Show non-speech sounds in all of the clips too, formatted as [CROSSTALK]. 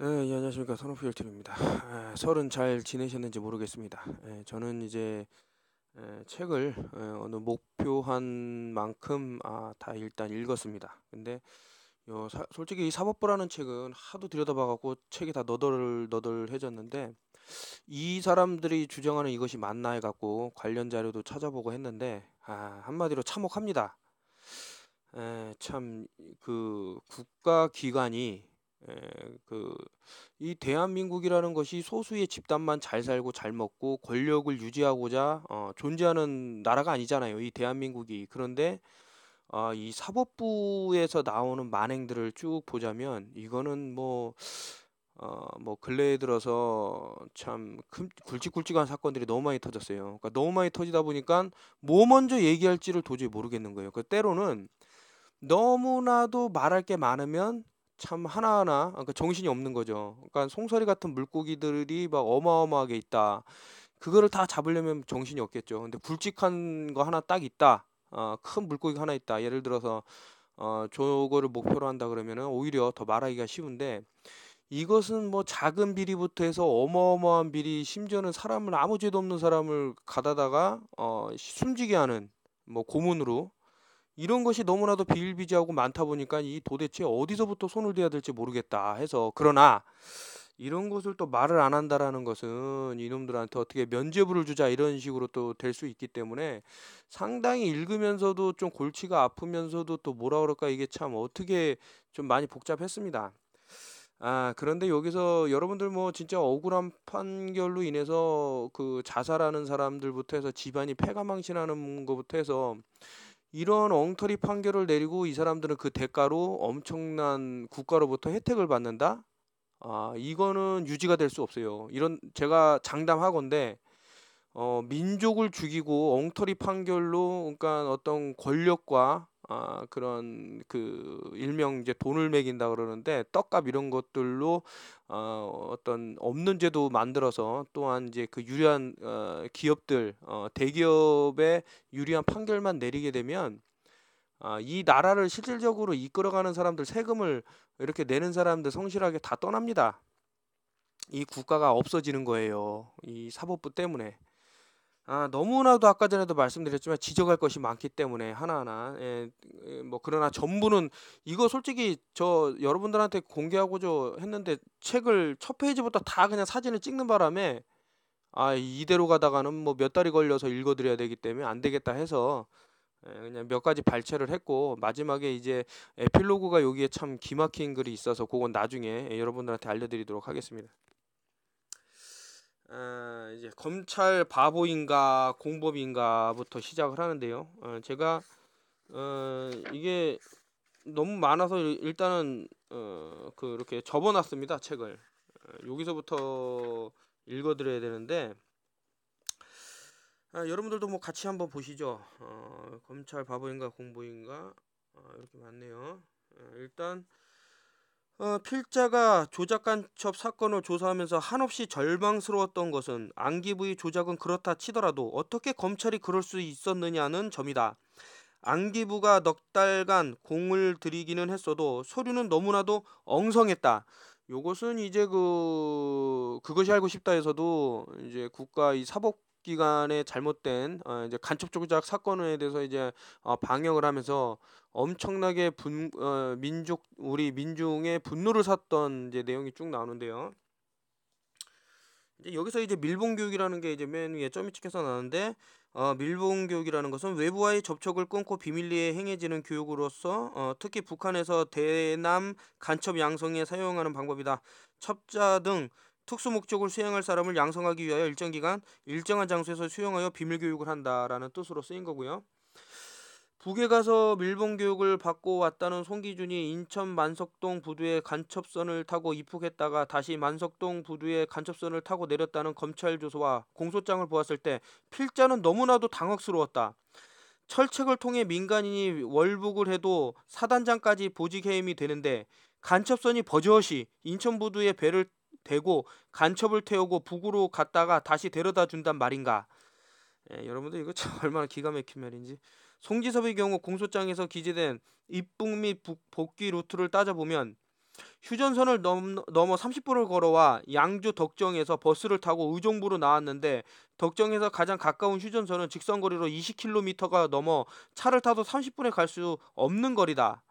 예, 예, 안녕하십니까 선호필 팀입니다. 아, 예, 설은 잘 지내셨는지 모르겠습니다. 예, 저는 이제 예, 책을 예, 어느 목표한 만큼 아, 다 일단 읽었습니다. 근데 요 사, 솔직히 이 사법부라는 책은 하도 들여다봐갖고 책이 다 너덜너덜해졌는데 이 사람들이 주장하는 이것이 맞나 해갖고 관련 자료도 찾아보고 했는데 아, 한마디로 참혹합니다. 예, 참그 국가 기관이 예, 그 이 대한민국이라는 것이 소수의 집단만 잘 살고 잘 먹고 권력을 유지하고자 어, 존재하는 나라가 아니잖아요. 이 대한민국이 그런데 아, 이 사법부에서 나오는 만행들을 쭉 보자면 이거는 뭐 어, 뭐 근래에 들어서 참 굵직굵직한 사건들이 너무 많이 터졌어요. 그러니까 너무 많이 터지다 보니까 뭐 먼저 얘기할지를 도저히 모르겠는 거예요. 그 때로는 너무나도 말할 게 많으면 참 하나하나 그러니까 정신이 없는 거죠. 그러니까 송설이 같은 물고기들이 막 어마어마하게 있다. 그거를 다 잡으려면 정신이 없겠죠. 근데 굵직한 거 하나 딱 있다. 어, 큰 물고기가 하나 있다. 예를 들어서 어, 저거를 목표로 한다 그러면은 오히려 더 말하기가 쉬운데 이것은 뭐 작은 비리부터 해서 어마어마한 비리, 심지어는 사람을 아무 죄도 없는 사람을 가다다가 어, 숨지게 하는 뭐 고문으로 이런 것이 너무나도 비일비재하고 많다 보니까 이 도대체 어디서부터 손을 대야 될지 모르겠다 해서 그러나 이런 것을 또 말을 안 한다라는 것은 이놈들한테 어떻게 면죄부를 주자 이런 식으로 또 될 수 있기 때문에 상당히 읽으면서도 좀 골치가 아프면서도 또 뭐라 그럴까 이게 참 어떻게 좀 많이 복잡했습니다. 아, 그런데 여기서 여러분들 뭐 진짜 억울한 판결로 인해서 그 자살하는 사람들부터 해서 집안이 패가망신하는 것부터 해서 이런 엉터리 판결을 내리고 이 사람들은 그 대가로 엄청난 국가로부터 혜택을 받는다? 아, 이거는 유지가 될 수 없어요. 이런 제가 장담하건데 어, 민족을 죽이고 엉터리 판결로 그러니까 어떤 권력과 아, 그런 그 일명 이제 돈을 매긴다 그러는데 떡값 이런 것들로 어, 어떤 없는 제도 만들어서 또한 이제 그 유리한 어, 기업들 어, 대기업에 유리한 판결만 내리게 되면 아, 이 나라를 실질적으로 이끌어가는 사람들 세금을 이렇게 내는 사람들 성실하게 다 떠납니다. 이 국가가 없어지는 거예요. 이 사법부 때문에. 아, 너무나도 아까 전에도 말씀드렸지만 지적할 것이 많기 때문에 하나하나 예, 예 뭐 그러나 전부는 이거 솔직히 저 여러분들한테 공개하고자 했는데 책을 첫 페이지부터 다 그냥 사진을 찍는 바람에 아 이대로 가다가는 뭐 몇 달이 걸려서 읽어드려야 되기 때문에 안 되겠다 해서 예, 그냥 몇 가지 발췌를 했고 마지막에 이제 에필로그가 여기에 참 기막힌 글이 있어서 그건 나중에 여러분들한테 알려드리도록 하겠습니다. 어, 이제 검찰 바보인가 공범인가부터 시작을 하는데요. 어, 제가 어, 이게 너무 많아서 일단은 어, 그 이렇게 접어놨습니다 책을 어, 여기서부터 읽어드려야 되는데 아, 여러분들도 뭐 같이 한번 보시죠. 어, 검찰 바보인가 공부인가 어, 이렇게 많네요. 어, 일단 어, 필자가 조작간첩 사건을 조사하면서 한없이 절망스러웠던 것은 안기부의 조작은 그렇다 치더라도 어떻게 검찰이 그럴 수 있었느냐는 점이다. 안기부가 넉 달간 공을 들이기는 했어도 서류는 너무나도 엉성했다. 요것은 이제 그 그것이 알고 싶다에서도 이제 국가 이 사법 기관의 잘못된 어, 이제 간첩 조작 사건에 대해서 이제 어, 방역을 하면서 엄청나게 분 어, 민족 우리 민중의 분노를 샀던 이제 내용이 쭉 나오는데요. 이제 여기서 이제 밀봉 교육이라는 게 이제 맨 위에 점이 찍혀서 나는데 어, 밀봉 교육이라는 것은 외부와의 접촉을 끊고 비밀리에 행해지는 교육으로서 어, 특히 북한에서 대남 간첩 양성에 사용하는 방법이다. 첩자 등 특수 목적을 수행할 사람을 양성하기 위하여 일정 기간 일정한 장소에서 수용하여 비밀 교육을 한다라는 뜻으로 쓰인 거고요. 북에 가서 밀봉 교육을 받고 왔다는 송기준이 인천 만석동 부두에 간첩선을 타고 입국했다가 다시 만석동 부두에 간첩선을 타고 내렸다는 검찰 조서와 공소장을 보았을 때 필자는 너무나도 당혹스러웠다. 철책을 통해 민간인이 월북을 해도 사단장까지 보직 해임이 되는데 간첩선이 버젓이 인천 부두에 배를 대고 간첩을 태우고 북으로 갔다가 다시 데려다 준단 말인가. 예, 여러분들 이거 참 얼마나 기가 막힌 말인지. 송지섭의 경우 공소장에서 기재된 입북및 북, 복귀 루트를 따져보면 휴전선을 넘, 넘어 30분을 걸어와 양주 덕정에서 버스를 타고 의정부로 나왔는데 덕정에서 가장 가까운 휴전선은 직선거리로 20km가 넘어 차를 타도 30분에 갈 수 없는 거리다.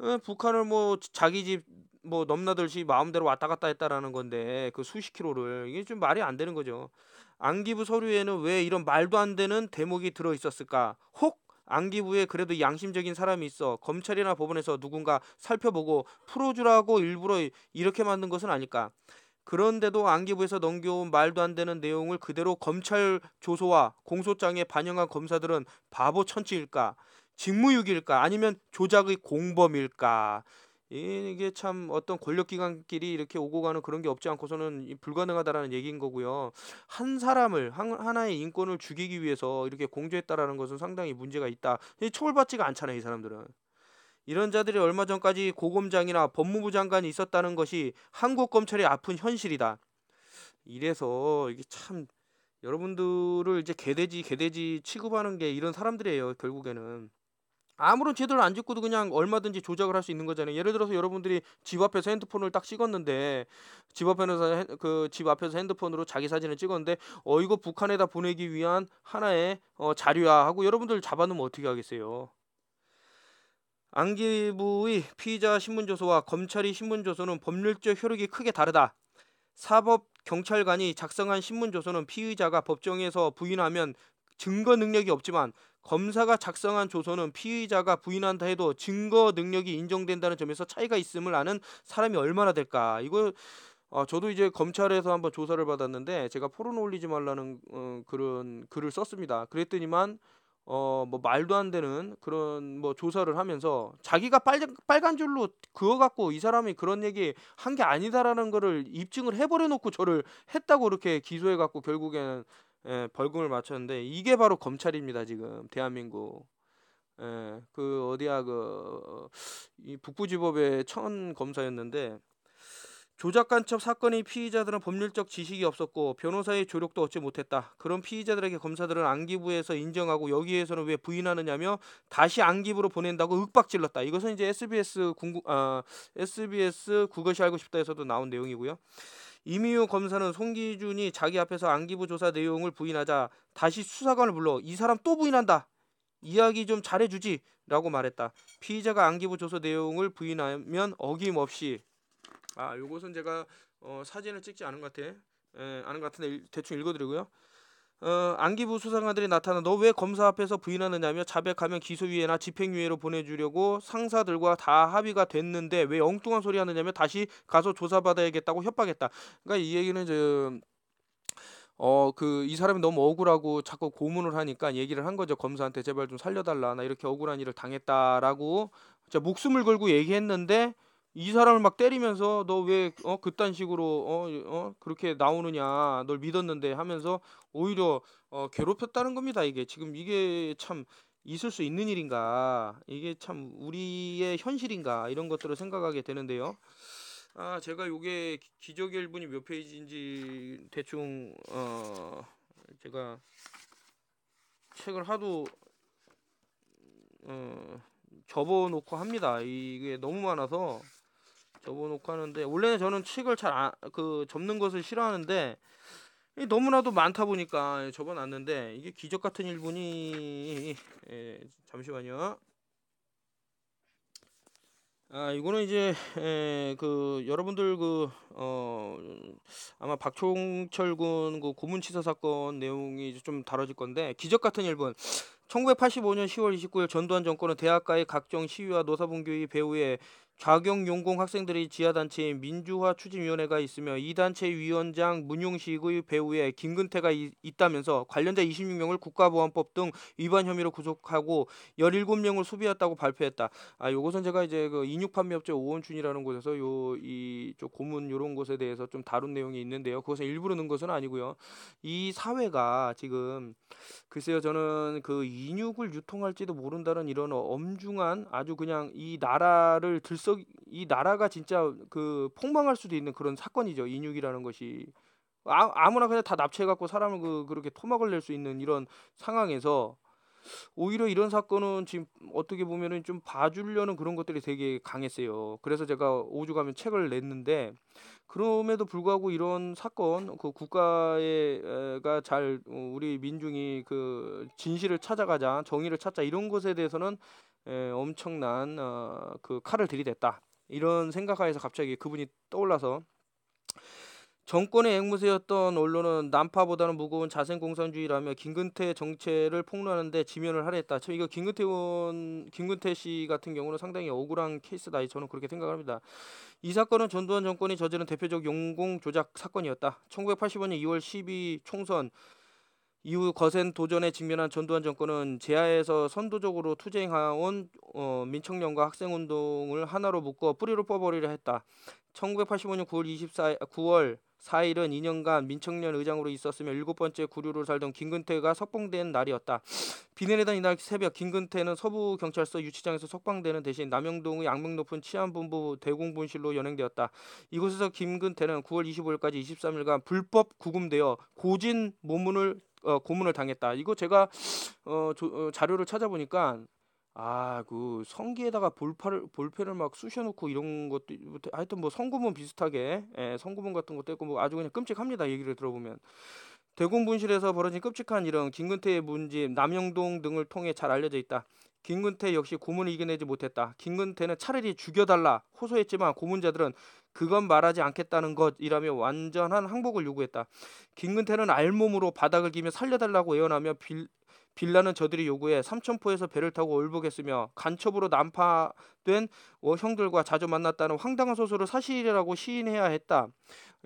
어, 북한을 뭐 자기 집 뭐넘나들지 마음대로 왔다 갔다 했다라는 건데 그 수십 킬로를 이게 좀 말이 안 되는 거죠. 안기부 서류에는 왜 이런 말도 안 되는 대목이 들어 있었을까? 혹 안기부에 그래도 양심적인 사람이 있어 검찰이나 법원에서 누군가 살펴보고 풀어주라고 일부러 이렇게 만든 것은 아닐까? 그런데도 안기부에서 넘겨온 말도 안 되는 내용을 그대로 검찰 조소와 공소장에 반영한 검사들은 바보 천치일까? 직무유기일까? 아니면 조작의 공범일까? 이게 참 어떤 권력기관끼리 이렇게 오고 가는 그런 게 없지 않고서는 불가능하다라는 얘기인 거고요. 한 사람을 한, 하나의 인권을 죽이기 위해서 이렇게 공조했다라는 것은 상당히 문제가 있다. 처벌받지가 않잖아요, 이 사람들은. 이런 자들이 얼마 전까지 고검장이나 법무부 장관이 있었다는 것이 한국 검찰의 아픈 현실이다. 이래서 이게 참 여러분들을 이제 개돼지 개돼지 취급하는 게 이런 사람들이에요, 결국에는. 아무런 제도를 안 짓고도 그냥 얼마든지 조작을 할 수 있는 거잖아요. 예를 들어서 여러분들이 집 앞에서 핸드폰을 딱 찍었는데 집 앞에서 그 집 앞에서 핸드폰으로 자기 사진을 찍었는데 어 이거 북한에다 보내기 위한 하나의 어, 자료야 하고 여러분들 잡아놓으면 어떻게 하겠어요? 안기부의 피의자 신문조서와 검찰의 신문조서는 법률적 효력이 크게 다르다. 사법 경찰관이 작성한 신문조서는 피의자가 법정에서 부인하면 증거 능력이 없지만 검사가 작성한 조서는 피의자가 부인한다 해도 증거 능력이 인정된다는 점에서 차이가 있음을 아는 사람이 얼마나 될까? 이거 어, 저도 이제 검찰에서 한번 조사를 받았는데 제가 포르노 올리지 말라는 어, 그런 글을 썼습니다. 그랬더니만 어, 뭐 말도 안 되는 그런 뭐 조사를 하면서 자기가 빨, 빨간 줄로 그어 갖고 이 사람이 그런 얘기 한 게 아니다라는 거를 입증을 해버려 놓고 저를 했다고 이렇게 기소해 갖고 결국에는 예, 벌금을 맞췄는데 이게 바로 검찰입니다 지금 대한민국. 예, 그 어디야 그이 북부지법의 천 검사였는데 조작 간첩 사건의 피의자들은 법률적 지식이 없었고 변호사의 조력도 얻지 못했다. 그런 피의자들에게 검사들은 안기부에서 인정하고 여기에서는 왜 부인하느냐며 다시 안기부로 보낸다고 윽박질렀다. 이것은 이제 SBS 궁구, 아, SBS 그것이 알고 싶다에서도 나온 내용이고요. 이미호 검사는 송기준이 자기 앞에서 안기부 조사 내용을 부인하자 다시 수사관을 불러 이 사람 또 부인한다. 이야기 좀 잘해주지 라고 말했다. 피의자가 안기부 조사 내용을 부인하면 어김없이 아 요것은 제가 어, 사진을 찍지 않은 것 같아. 에, 아는 것 같은데 일, 대충 읽어드리고요. 어, 안기부 수사관들이 나타나 너 왜 검사 앞에서 부인하느냐며 자백하면 기소유예나 집행유예로 보내주려고 상사들과 다 합의가 됐는데 왜 엉뚱한 소리 하느냐며 다시 가서 조사받아야겠다고 협박했다. 그러니까 이 얘기는 저 어, 그, 이 사람이 너무 억울하고 자꾸 고문을 하니까 얘기를 한 거죠. 검사한테 제발 좀 살려달라. 나 이렇게 억울한 일을 당했다라고 목숨을 걸고 얘기했는데 이 사람을 막 때리면서 너 왜 어 그딴 식으로 어, 어 그렇게 나오느냐 널 믿었는데 하면서 오히려 어 괴롭혔다는 겁니다 이게 지금 이게 참 있을 수 있는 일인가 이게 참 우리의 현실인가 이런 것들을 생각하게 되는데요 아 제가 요게 기적의 일분이 몇 페이지인지 대충 어 제가 책을 하도 어, 접어놓고 합니다. 이게 너무 많아서 접어놓고 하는데 원래는 저는 책을잘그 접는 것을 싫어하는데 너무나도 많다 보니까 예, 접어놨는데 이게 기적 같은 일분이 예, 잠시만요. 아 이거는 이제 에, 예, 그 여러분들 그어 아마 박총철 군그 고문치사 사건 내용이 좀 다뤄질 건데 기적 같은 일분 1985년 10월 29일 전두환 정권은 대학가의 각종 시위와 노사분규의 배후에 좌경용공 학생들의 지하단체인 민주화 추진위원회가 있으며 이 단체 위원장 문용식의 배후에 김근태가 이, 있다면서 관련자 26명을 국가보안법 등 위반 혐의로 구속하고 17명을 소비했다고 발표했다. 아 요것은 제가 이제 그 인육 판매업체 오원춘이라는 곳에서 요이좀 고문 요런 곳에 대해서 좀 다룬 내용이 있는데요. 그것은 일부러 넣은 것은 아니고요. 이 사회가 지금 글쎄요 저는 그 인육을 유통할지도 모른다는 이런 엄중한 아주 그냥 이 나라를 들썩 즉석 이 나라가 진짜 그 폭망할 수도 있는 그런 사건이죠. 인육이라는 것이 아, 아무나 그냥 다 납치해 갖고 사람을 그, 그렇게 토막을 낼 수 있는 이런 상황에서 오히려 이런 사건은 지금 어떻게 보면은 좀 봐주려는 그런 것들이 되게 강했어요. 그래서 제가 오죽하면 책을 냈는데 그럼에도 불구하고 이런 사건 그 국가가 잘 어, 우리 민중이 그 진실을 찾아가자 정의를 찾자 이런 것에 대해서는 예, 엄청난 어, 그 칼을 들이댔다 이런 생각하에서 갑자기 그분이 떠올라서 정권의 앵무새였던 언론은 난파보다는 무거운 자생공산주의라며 김근태 정체를 폭로하는데 지면을 하려했다. 저 이거 김근태 의원, 김근태 씨 같은 경우는 상당히 억울한 케이스다. 저는 그렇게 생각합니다. 이 사건은 전두환 정권이 저지른 대표적 용공 조작 사건이었다. 1985년 2월 12 총선 이후 거센 도전에 직면한 전두환 정권은 제하에서 선도적으로 투쟁해온 어, 민청년과 학생운동을 하나로 묶어 뿌리로 뽑아버리려 했다. 1985년 9월 24 9월 4일은 2년간 민청년 의장으로 있었으며 일곱 번째 구류로 살던 김근태가 석방된 날이었다. 비내리던 이날 새벽 김근태는 서부 경찰서 유치장에서 석방되는 대신 남영동의 악명 높은 치안본부 대공분실로 연행되었다. 이곳에서 김근태는 9월 25일까지 23일간 불법 구금되어 고진 모문을 어, 고문을 당했다. 이거 제가 어, 조, 어, 자료를 찾아보니까 아 그 성기에다가 볼파 볼펜을 막 쑤셔놓고 이런 것도 뭐, 하여튼 뭐 성구문 비슷하게 예, 성구문 같은 것도 있고 뭐 아주 그냥 끔찍합니다 얘기를 들어보면 대공분실에서 벌어진 끔찍한 이런 김근태의 문제 남영동 등을 통해 잘 알려져 있다. 김근태 역시 고문을 이겨내지 못했다. 김근태는 차라리 죽여달라 호소했지만 고문자들은 그건 말하지 않겠다는 것이라며 완전한 항복을 요구했다. 김근태는 알몸으로 바닥을 기며 살려달라고 애원하며 빌, 빌라는 저들이 요구해 삼천포에서 배를 타고 올복했으며 간첩으로 난파된 형들과 자주 만났다는 황당한 소설을 사실이라고 시인해야 했다.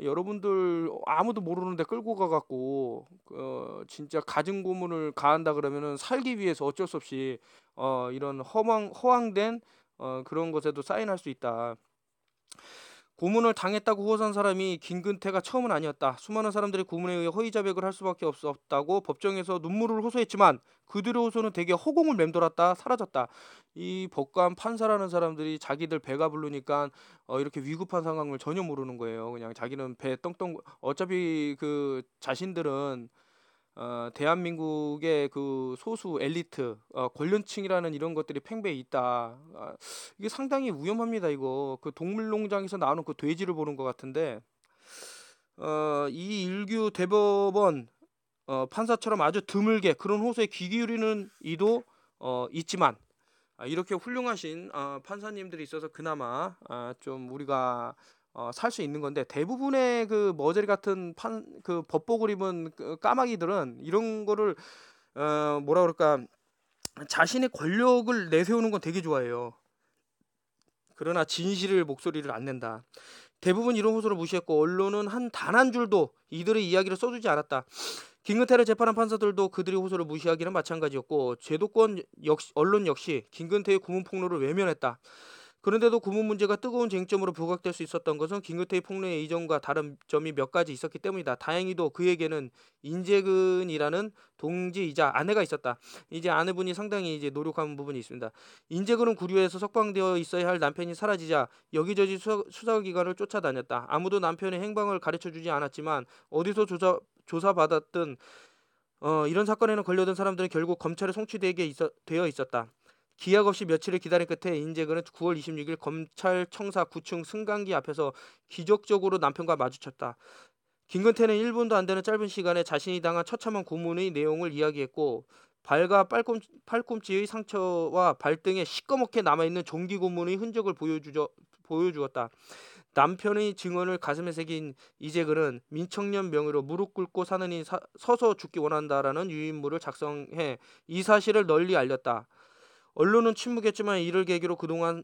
여러분들 아무도 모르는데 끌고 가갖고 어, 진짜 가진 고문을 가한다 그러면은 살기 위해서 어쩔 수 없이 어, 이런 허망 허황된 어, 그런 것에도 사인할 수 있다. 고문을 당했다고 호소한 사람이 김근태가 처음은 아니었다. 수많은 사람들이 고문에 의해 허위자백을 할 수밖에 없었다고 법정에서 눈물을 호소했지만 그들의 호소는 대개 허공을 맴돌았다 사라졌다. 이 법관 판사라는 사람들이 자기들 배가 부르니까 어, 이렇게 위급한 상황을 전혀 모르는 거예요. 그냥 자기는 배 떵떵 어차피 그 자신들은 어, 대한민국의 그 소수 엘리트 어, 권력층이라는 이런 것들이 팽배해 있다. 아, 이게 상당히 위험합니다. 이거 그 동물농장에서 나오는 그 돼지를 보는 것 같은데 어, 이 일규 대법원 어, 판사처럼 아주 드물게 그런 호소에 귀 기울이는 이도 어, 있지만 아, 이렇게 훌륭하신 어, 판사님들이 있어서 그나마 아, 좀 우리가 어, 살수 있는 건데 대부분의 그 머저리 같은 판 그 법복을 입은 그 까마귀들은 이런 거를 어, 뭐라 그럴까 자신의 권력을 내세우는 건 되게 좋아해요. 그러나 진실을 목소리를 안 낸다. 대부분 이런 호소를 무시했고 언론은 한 단 한 줄도 이들의 이야기를 써주지 않았다. 김근태를 재판한 판사들도 그들의 호소를 무시하기는 마찬가지였고 제도권 역시, 언론 역시 김근태의 구문 폭로를 외면했다. 그런데도 구문 문제가 뜨거운 쟁점으로 부각될 수 있었던 것은 김규태의 폭로의 이전과 다른 점이 몇 가지 있었기 때문이다. 다행히도 그에게는 인재근이라는 동지이자 아내가 있었다. 이제 아내분이 상당히 이제 노력한 부분이 있습니다. 인재근은 구류에서 석방되어 있어야 할 남편이 사라지자 여기저기 수사기관을 쫓아다녔다. 아무도 남편의 행방을 가르쳐주지 않았지만 어디서 조사 조사받았든 어, 이런 사건에는 걸려든 사람들은 결국 검찰에 송치되게 있어, 되어 있었다. 기약 없이 며칠을 기다린 끝에 인재근은 9월 26일 검찰청사 9층 승강기 앞에서 기적적으로 남편과 마주쳤다. 김근태는 1분도 안 되는 짧은 시간에 자신이 당한 처참한 고문의 내용을 이야기했고 발과 팔꿈, 팔꿈치의 상처와 발등에 시꺼멓게 남아있는 종기 고문의 흔적을 보여주저, 보여주었다. 남편의 증언을 가슴에 새긴 이재근은 민청년 명의로 무릎 꿇고 사느니 서서 죽기 원한다라는 유인물을 작성해 이 사실을 널리 알렸다. 언론은 침묵했지만 이를 계기로 그동안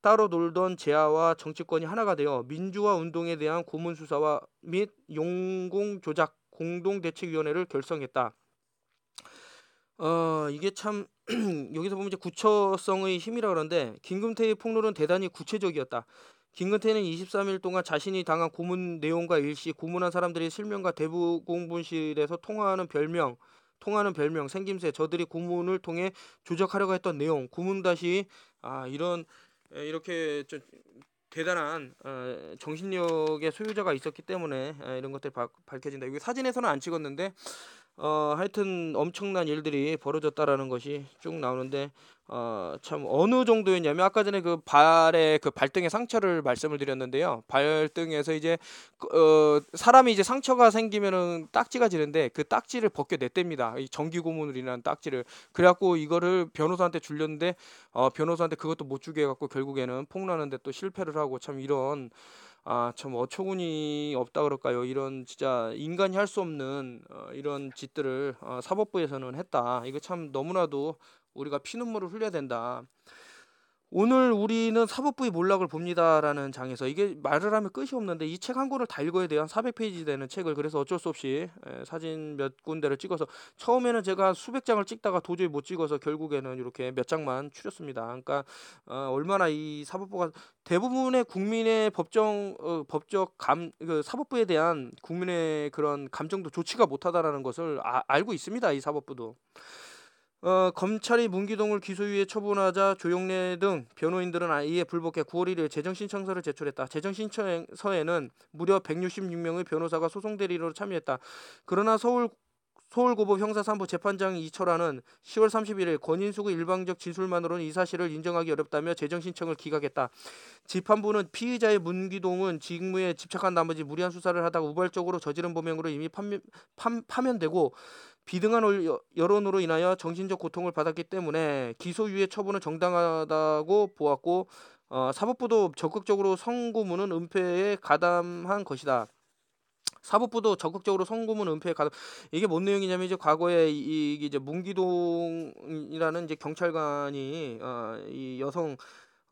따로 놀던 제아와 정치권이 하나가 되어 민주화 운동에 대한 고문 수사와 및 용공 조작 공동 대책위원회를 결성했다. 어 이게 참 [CLEARS THROAT] 여기서 보면 이제 구체성의 힘이라 그런데 김금태의 폭로는 대단히 구체적이었다. 김근태는 23일 동안 자신이 당한 고문 내용과 일시, 고문한 사람들의 실명과 대부공분실에서 통화하는 별명, 통하는 별명, 생김새, 저들이 구문을 통해 조작하려고 했던 내용, 구문 다시 아 이런 이렇게 좀 대단한 어, 정신력의 소유자가 있었기 때문에 어, 이런 것들이 밝혀진다. 여기 사진에서는 안 찍었는데 어, 하여튼 엄청난 일들이 벌어졌다라는 것이 쭉 나오는데 어, 참 어느 정도였냐면 아까 전에 그발에그발등에 상처를 말씀을 드렸는데요. 발등에서 이제 그, 어, 사람이 이제 상처가 생기면은 딱지가 지는데 그 딱지를 벗겨냈답니다. 이 전기고무줄이라는 딱지를 그래갖고 이거를 변호사한테 줄렸는데 어, 변호사한테 그것도 못 주게 해갖고 결국에는 폭로하는데 또 실패를 하고 참 이런 아참 어처구니 없다 그럴까요? 이런 진짜 인간이 할 수 없는 어, 이런 짓들을 어, 사법부에서는 했다. 이거 참 너무나도 우리가 피눈물을 흘려야 된다. 오늘 우리는 사법부의 몰락을 봅니다라는 장에서 이게 말을 하면 끝이 없는데 이 책 한 권을 다 읽어야 돼요. 한 400페이지 되는 책을 그래서 어쩔 수 없이 예, 사진 몇 군데를 찍어서 처음에는 제가 수백 장을 찍다가 도저히 못 찍어서 결국에는 이렇게 몇 장만 추렸습니다. 그러니까 어, 얼마나 이 사법부가 대부분의 국민의 법정 어, 법적 감그 사법부에 대한 국민의 그런 감정도 조치가 못하다라는 것을 아, 알고 있습니다. 이 사법부도. 어, 검찰이 문기동을 기소유예 처분하자 조용래등 변호인들은 아예 불복해 9월 1일 재정신청서를 제출했다. 재정신청서에는 무려 166명의 변호사가 소송 대리로 참여했다. 그러나 서울 서울고법 형사 3부 재판장 이철환은 10월 31일 권인숙의 일방적 진술만으로는 이 사실을 인정하기 어렵다며 재정신청을 기각했다. 재판부는 피의자의 문기동은 직무에 집착한 나머지 무리한 수사를 하다가 우발적으로 저지른 범행으로 이미 판, 판, 파면되고 비등한 여론으로 인하여 정신적 고통을 받았기 때문에 기소유예 처분은 정당하다고 보았고 어, 사법부도 적극적으로 성고문은 은폐에 가담한 것이다. 사법부도 적극적으로 성고문 은폐에 가담 이게 뭔 내용이냐면 이제 과거에 이, 이 이제 문기동이라는 이제 경찰관이 어, 이 여성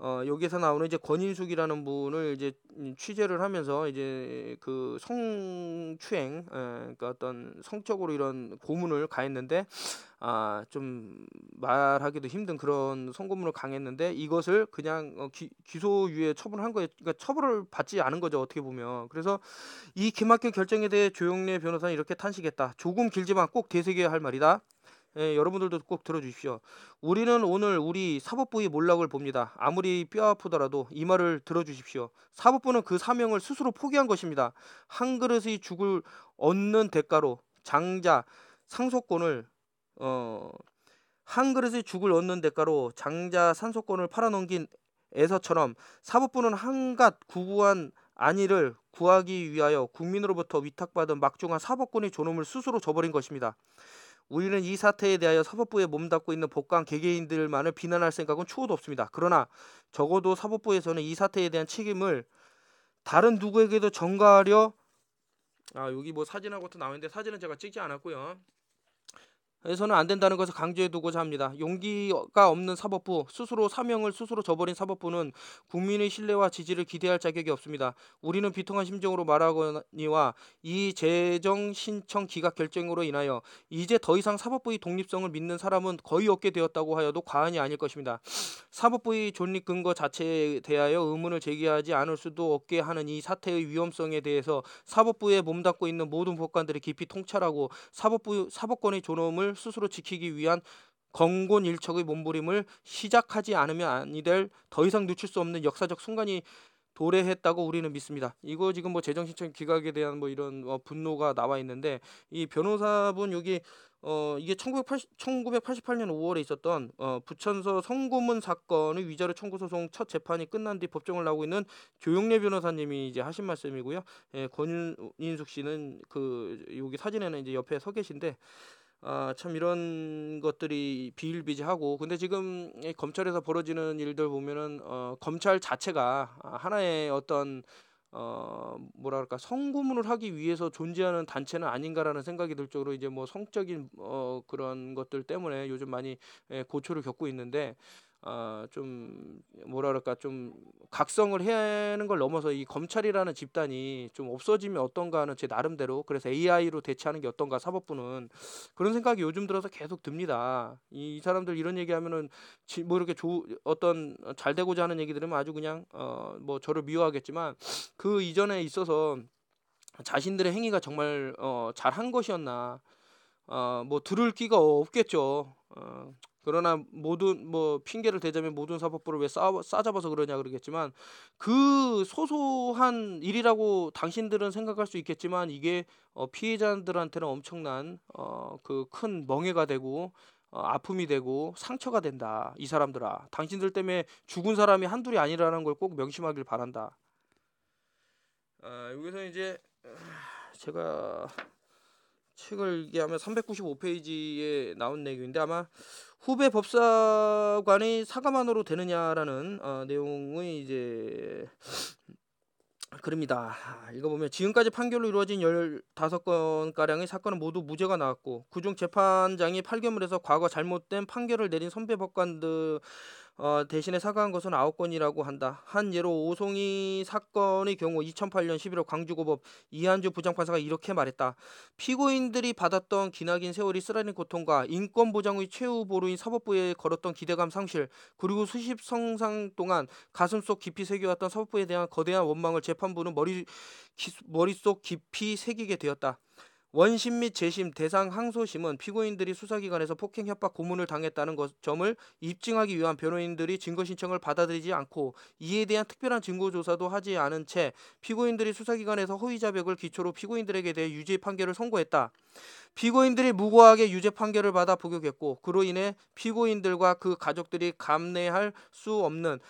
어, 여기에서 나오는 이제 권인숙이라는 분을 이제 취재를 하면서 이제 그 성추행, 에, 예, 그러니까 어떤 성적으로 이런 고문을 가했는데 아, 좀 말하기도 힘든 그런 성고문을 강했는데 이것을 그냥 어, 기, 기소유예 처분한 거에 그러니까 처벌을 받지 않은 거죠 어떻게 보면 그래서 이 김학규 결정에 대해 조영래 변호사는 이렇게 탄식했다. 조금 길지만 꼭 되새겨야 할 말이다. 예, 여러분들도 꼭 들어주십시오. 우리는 오늘 우리 사법부의 몰락을 봅니다. 아무리 뼈 아프더라도 이 말을 들어주십시오. 사법부는 그 사명을 스스로 포기한 것입니다. 한 그릇의 죽을 얻는 대가로 장자 상속권을 어, 한 그릇의 죽을 얻는 대가로 장자 상속권을 팔아넘긴 에서처럼 사법부는 한갓 구구한 안위를 구하기 위하여 국민으로부터 위탁받은 막중한 사법권의 존엄을 스스로 저버린 것입니다. 우리는 이 사태에 대하여 사법부에 몸담고 있는 법관 개개인들만을 비난할 생각은 추호도 없습니다. 그러나 적어도 사법부에서는 이 사태에 대한 책임을 다른 누구에게도 전가하려 아 여기 뭐 사진하고 또 나오는데 사진은 제가 찍지 않았고요. 에서는 안 된다는 것을 강조해두고자 합니다. 용기가 없는 사법부, 스스로 사명을 스스로 저버린 사법부는 국민의 신뢰와 지지를 기대할 자격이 없습니다. 우리는 비통한 심정으로 말하거니와 이 재정 신청 기각 결정으로 인하여 이제 더 이상 사법부의 독립성을 믿는 사람은 거의 없게 되었다고 하여도 과언이 아닐 것입니다. 사법부의 존립 근거 자체에 대하여 의문을 제기하지 않을 수도 없게 하는 이 사태의 위험성에 대해서 사법부에 몸담고 있는 모든 법관들이 깊이 통찰하고 사법부 사법권의 존엄을 스스로 지키기 위한 건곤 일척의 몸부림을 시작하지 않으면 아니 될더 이상 늦출 수 없는 역사적 순간이 도래했다고 우리는 믿습니다. 이거 지금 뭐 재정신청 기각에 대한 뭐 이런 어, 분노가 나와 있는데 이 변호사분 여기 어 이게 1980, 1988년 5월에 있었던 어 부천서 성고문 사건의 위자료 청구 소송 첫 재판이 끝난 뒤 법정을 나오고 있는 조영래 변호사님이 이제 하신 말씀이고요. 예, 권인숙 씨는 그 여기 사진에는 이제 옆에 서 계신데 아, 참 이런 것들이 비일비재하고 근데 지금 검찰에서 벌어지는 일들 보면은 어, 검찰 자체가 하나의 어떤 어 뭐랄까 성구문을 하기 위해서 존재하는 단체는 아닌가라는 생각이 들 정도로 이제 뭐 성적인 어 그런 것들 때문에 요즘 많이 예, 고초를 겪고 있는데 아, 좀 뭐라 그럴까 좀 각성을 해야 하는 걸 넘어서 이 검찰이라는 집단이 좀 없어지면 어떤가 하는 제 나름대로 그래서 AI로 대체하는 게 어떤가 사법부는 그런 생각이 요즘 들어서 계속 듭니다. 이, 이 사람들 이런 얘기하면은 지, 뭐 이렇게 조, 어떤 잘 되고자 하는 얘기 들으면 아주 그냥 어, 뭐 저를 미워하겠지만 그 이전에 있어서 자신들의 행위가 정말 어, 잘한 것이었나 어, 뭐 들을 끼가 없겠죠. 어, 그러나 모든 뭐 핑계를 대자면 모든 사법부를 왜 싸, 싸잡아서 그러냐 그러겠지만 그 소소한 일이라고 당신들은 생각할 수 있겠지만 이게 어, 피해자들한테는 엄청난 어, 그 큰 멍해가 되고 어, 아픔이 되고 상처가 된다. 이 사람들아. 당신들 때문에 죽은 사람이 한둘이 아니라는 걸 꼭 명심하길 바란다. 아, 여기서 이제 아, 제가 책을 얘기하면 395페이지에 나온 내용인데 아마 후배 법사관이 사과만으로 되느냐라는 어, 내용의 이제 그럽니다 읽어보면 지금까지 판결로 이루어진 15건가량의 사건은 모두 무죄가 나왔고 그중 재판장이 판결문에서 과거 잘못된 판결을 내린 선배 법관들 어, 대신에 사과한 것은 아홉 건이라고 한다. 한 예로 오송이 사건의 경우 2008년 11월 광주고법 이한주 부장판사가 이렇게 말했다. 피고인들이 받았던 기나긴 세월이 쓰라린 고통과 인권보장의 최후 보루인 사법부에 걸었던 기대감 상실 그리고 수십 성상 동안 가슴속 깊이 새겨왔던 사법부에 대한 거대한 원망을 재판부는 머리, 기, 머릿속 깊이 새기게 되었다. 원심 및 재심 대상 항소심은 피고인들이 수사기관에서 폭행 협박 고문을 당했다는 것, 점을 입증하기 위한 변호인들이 증거 신청을 받아들이지 않고 이에 대한 특별한 증거 조사도 하지 않은 채 피고인들이 수사기관에서 허위 자백을 기초로 피고인들에게 대해 유죄 판결을 선고했다. 피고인들이 무고하게 유죄 판결을 받아 복역했고 그로 인해 피고인들과 그 가족들이 감내할 수 없는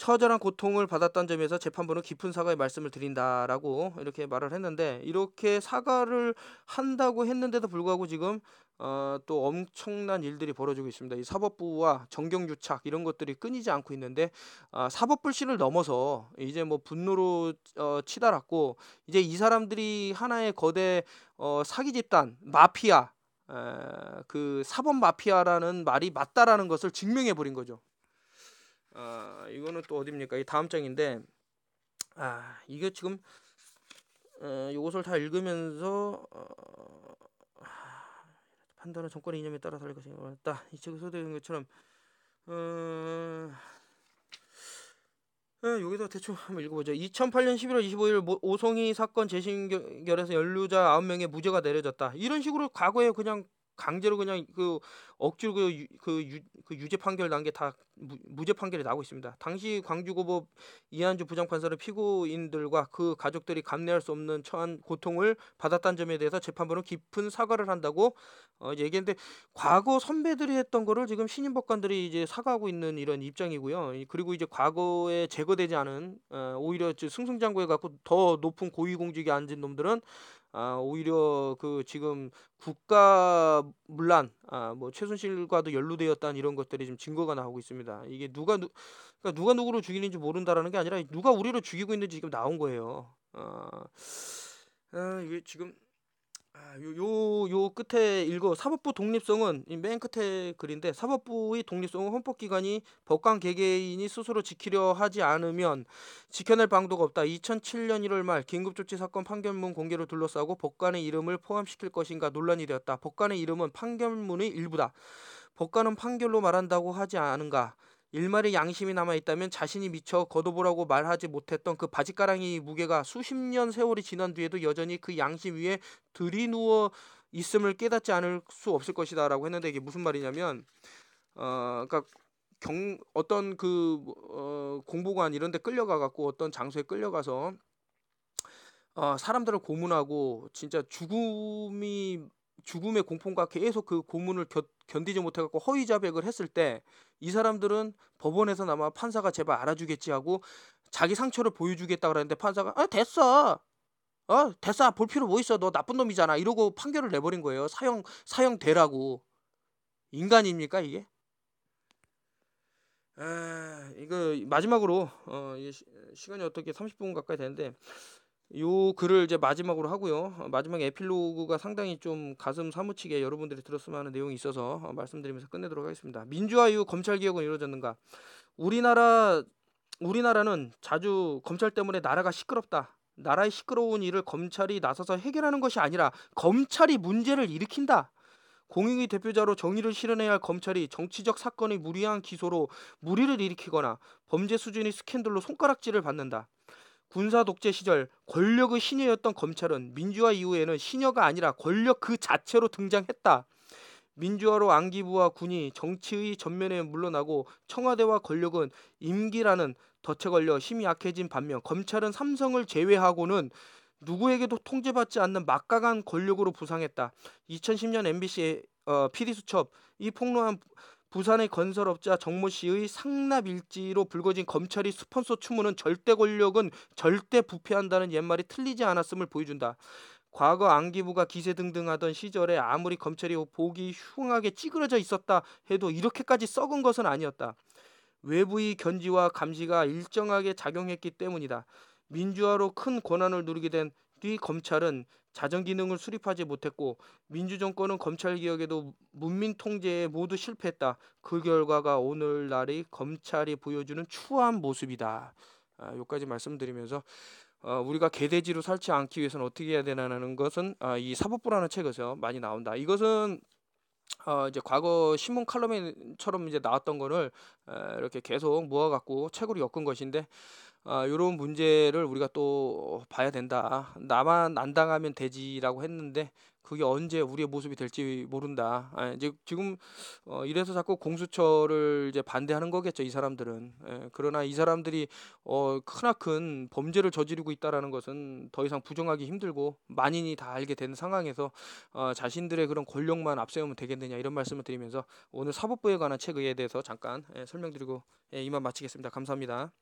처절한 고통을 받았던 점에서 재판부는 깊은 사과의 말씀을 드린다라고 이렇게 말을 했는데 이렇게 사과를 한다고 했는데도 불구하고 지금 어, 또 엄청난 일들이 벌어지고 있습니다. 이 사법부와 정경유착 이런 것들이 끊이지 않고 있는데 아, 사법불신을 넘어서 이제 뭐 분노로 어, 치달았고 이제 이 사람들이 하나의 거대 어, 사기 집단 마피아 에, 그 사법 마피아라는 말이 맞다라는 것을 증명해 버린 거죠. 아, 이거는 또 어딥니까? 이 다음 장인데 아, 이게 지금 이것을다 어, 읽으면서 어, 아, 판단은 정권의 이념에 따라 달릴 것인가 맞다. 이 책에 서 되는 것처럼 어, 네, 어, 여기서 대충 한번 읽어보죠. 2008년 11월 25일 오송이 사건 재심 결에서 연루자 9명의 무죄가 내려졌다. 이런 식으로 과거에 그냥 강제로 그냥 그 억지로 그, 유, 그, 유, 그 유죄 판결 난 게 다 무죄 판결이 나고 있습니다. 당시 광주고법 이한주 부장판사는 피고인들과 그 가족들이 감내할 수 없는 처한 고통을 받았다는 점에 대해서 재판부는 깊은 사과를 한다고 어, 얘기했는데 과거 선배들이 했던 거를 지금 신임 법관들이 이제 사과하고 있는 이런 입장이고요. 그리고 이제 과거에 제거되지 않은 어, 오히려 승승장구해 갖고 더 높은 고위공직에 앉은 놈들은 아, 오히려 그 지금 국가 문란, 아, 뭐 최순실과도 연루되었다는 이런 것들이 지금 증거가 나오고 있습니다. 이게 누가 누, 그러니까 누가 누구를 죽이는지 모른다라는 게 아니라 누가 우리를 죽이고 있는지 지금 나온 거예요. 아, 아 이게 지금 아, 요, 요, 요 끝에 읽어 사법부 독립성은 이맨 끝에 글인데 사법부의 독립성은 헌법기관이 법관 개개인이 스스로 지키려 하지 않으면 지켜낼 방도가 없다. 2007년 1월 말 긴급조치 사건 판결문 공개를 둘러싸고 법관의 이름을 포함시킬 것인가 논란이 되었다. 법관의 이름은 판결문의 일부다. 법관은 판결로 말한다고 하지 않은가? 일말의 양심이 남아 있다면 자신이 미처 걷어보라고 말하지 못했던 그 바지가랑이 무게가 수십 년 세월이 지난 뒤에도 여전히 그 양심 위에 들이누워 있음을 깨닫지 않을 수 없을 것이다라고 했는데 이게 무슨 말이냐면 어 그러니까 경 어떤 그 어, 공보관 이런 데 끌려가 갖고 어떤 장소에 끌려가서 어, 사람들을 고문하고 진짜 죽음이 죽음의 공포가 계속 그 고문을 겨, 견디지 못해갖고 허위자백을 했을 때 이 사람들은 법원에서나마 판사가 제발 알아주겠지 하고 자기 상처를 보여주겠다 그랬는데 판사가 아 됐어 어 됐어 볼 필요 뭐 있어 너 나쁜 놈이잖아 이러고 판결을 내버린 거예요 사형 사형 되라고 인간입니까 이게 에 아, 이거 마지막으로 어, 이 시, 간이 어떻게 30분 가까이 되는데 요 글을 이제 마지막으로 하고요. 어, 마지막 에필로그가 상당히 좀 가슴 사무치게 여러분들이 들었으면 하는 내용이 있어서 어, 말씀드리면서 끝내도록 하겠습니다. 민주화 이후 검찰 개혁은 이루어졌는가? 우리나라 우리나라는 자주 검찰 때문에 나라가 시끄럽다. 나라의 시끄러운 일을 검찰이 나서서 해결하는 것이 아니라 검찰이 문제를 일으킨다. 공익의 대표자로 정의를 실현해야 할 검찰이 정치적 사건의 무리한 기소로 무리를 일으키거나 범죄 수준의 스캔들로 손가락질을 받는다. 군사 독재 시절 권력의 신여였던 검찰은 민주화 이후에는 신여가 아니라 권력 그 자체로 등장했다. 민주화로 안기부와 군이 정치의 전면에 물러나고 청와대와 권력은 임기라는 덫에 걸려 힘이 약해진 반면 검찰은 삼성을 제외하고는 누구에게도 통제받지 않는 막강한 권력으로 부상했다. 2010년 MBC 어, PD수첩이 폭로한 부산의 건설업자 정모 씨의 상납 일지로 불거진 검찰이 스폰서 추문은 절대 권력은 절대 부패한다는 옛말이 틀리지 않았음을 보여준다. 과거 안기부가 기세 등등하던 시절에 아무리 검찰이 보기 흉하게 찌그러져 있었다 해도 이렇게까지 썩은 것은 아니었다. 외부의 견지와 감시가 일정하게 작용했기 때문이다. 민주화로 큰 권한을 누리게 된 뒤 검찰은 자정 기능을 수립하지 못했고 민주정권은 검찰 개혁에도 문민 통제에 모두 실패했다. 그 결과가 오늘날의 검찰이 보여주는 추한 모습이다. 아, 여기까지 말씀드리면서 어, 우리가 개돼지로 살지 않기 위해서는 어떻게 해야 되나라는 것은 아, 이 사법부라는 책에서 많이 나온다. 이것은 어, 이제 과거 신문 칼럼처럼 이제 나왔던 거를 어, 이렇게 계속 모아갖고 책으로 엮은 것인데 아, 이런 문제를 우리가 또 봐야 된다. 나만 안 당하면 되지라고 했는데 그게 언제 우리의 모습이 될지 모른다. 아, 이제 지금 어, 이래서 자꾸 공수처를 이제 반대하는 거겠죠. 이 사람들은. 에, 예, 그러나 이 사람들이 어, 크나큰 범죄를 저지르고 있다라는 것은 더 이상 부정하기 힘들고 만인이 다 알게 된 상황에서 어, 자신들의 그런 권력만 앞세우면 되겠느냐 이런 말씀을 드리면서 오늘 사법부에 관한 책에 대해서 잠깐 에, 예, 설명드리고 에, 예, 이만 마치겠습니다. 감사합니다.